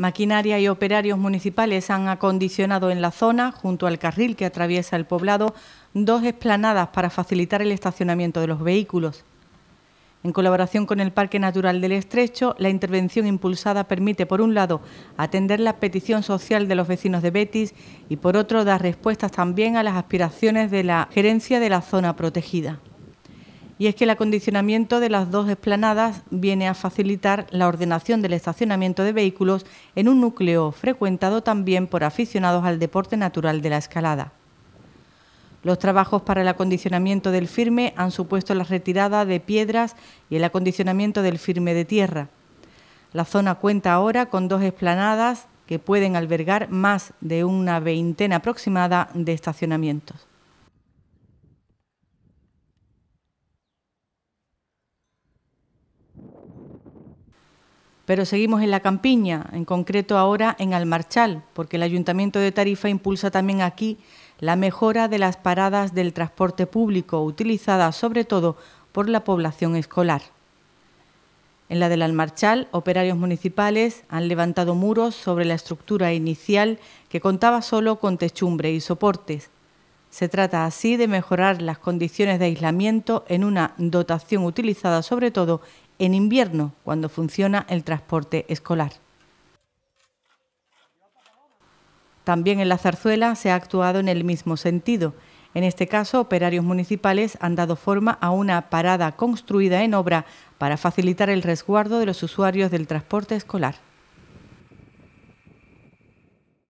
Maquinaria y operarios municipales han acondicionado en la zona, junto al carril que atraviesa el poblado, dos esplanadas para facilitar el estacionamiento de los vehículos. En colaboración con el Parque Natural del Estrecho, la intervención impulsada permite, por un lado, atender la petición social de los vecinos de Betis y, por otro, dar respuestas también a las aspiraciones de la gerencia de la zona protegida y es que el acondicionamiento de las dos explanadas viene a facilitar la ordenación del estacionamiento de vehículos en un núcleo frecuentado también por aficionados al deporte natural de la escalada. Los trabajos para el acondicionamiento del firme han supuesto la retirada de piedras y el acondicionamiento del firme de tierra. La zona cuenta ahora con dos explanadas que pueden albergar más de una veintena aproximada de estacionamientos. pero seguimos en la campiña, en concreto ahora en Almarchal, porque el Ayuntamiento de Tarifa impulsa también aquí la mejora de las paradas del transporte público, utilizadas sobre todo por la población escolar. En la del Almarchal, operarios municipales han levantado muros sobre la estructura inicial que contaba solo con techumbre y soportes. Se trata así de mejorar las condiciones de aislamiento en una dotación utilizada sobre todo en invierno, cuando funciona el transporte escolar. También en la zarzuela se ha actuado en el mismo sentido. En este caso, operarios municipales han dado forma a una parada construida en obra para facilitar el resguardo de los usuarios del transporte escolar.